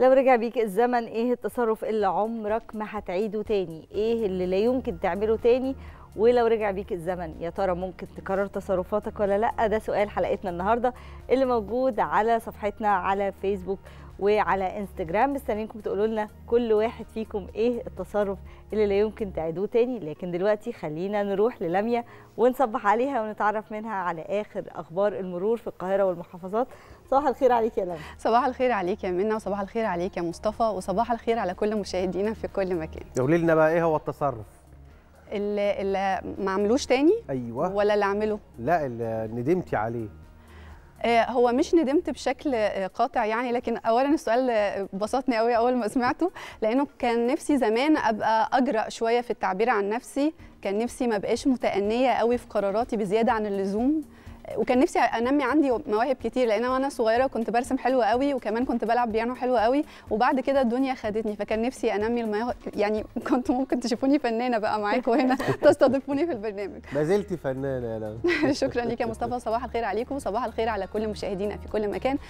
لو رجع بيك الزمن ايه التصرف اللي عمرك ما هتعيده تاني ايه اللي لا يمكن تعمله تاني ولو رجع بيك الزمن يا ترى ممكن تكرر تصرفاتك ولا لا ده سؤال حلقتنا النهارده اللي موجود على صفحتنا على فيسبوك وعلى انستجرام مستنيينكم تقولوا لنا كل واحد فيكم ايه التصرف اللي لا يمكن تعيدوه تاني لكن دلوقتي خلينا نروح للمية ونصبح عليها ونتعرف منها على اخر اخبار المرور في القاهره والمحافظات صباح الخير عليك يا لمى صباح الخير عليك يا منى وصباح الخير عليك يا مصطفى وصباح الخير على كل مشاهدينا في كل مكان قولي لنا بقى ايه هو التصرف اللي, اللي ما عملوش تاني ايوه ولا اللي عمله لا اللي ندمتي عليه آه، هو مش ندمت بشكل آه، قاطع يعني لكن اولا السؤال آه، بسطني قوي اول ما سمعته لانه كان نفسي زمان ابقى اجرأ شويه في التعبير عن نفسي كان نفسي ما بقاش متأنيه قوي في قراراتي بزياده عن اللزوم وكان نفسي انمي عندي مواهب كتير لان وانا صغيره كنت برسم حلو قوي وكمان كنت بلعب بيانو حلو قوي وبعد كده الدنيا خدتني فكان نفسي انمي المواهب يعني كنت ممكن تشوفوني فنانه بقى معاكم هنا تستضيفوني في البرنامج ما زلت فنانه يا شكرا ليك يا مصطفى صباح الخير عليكم صباح الخير على كل مشاهدينا في كل مكان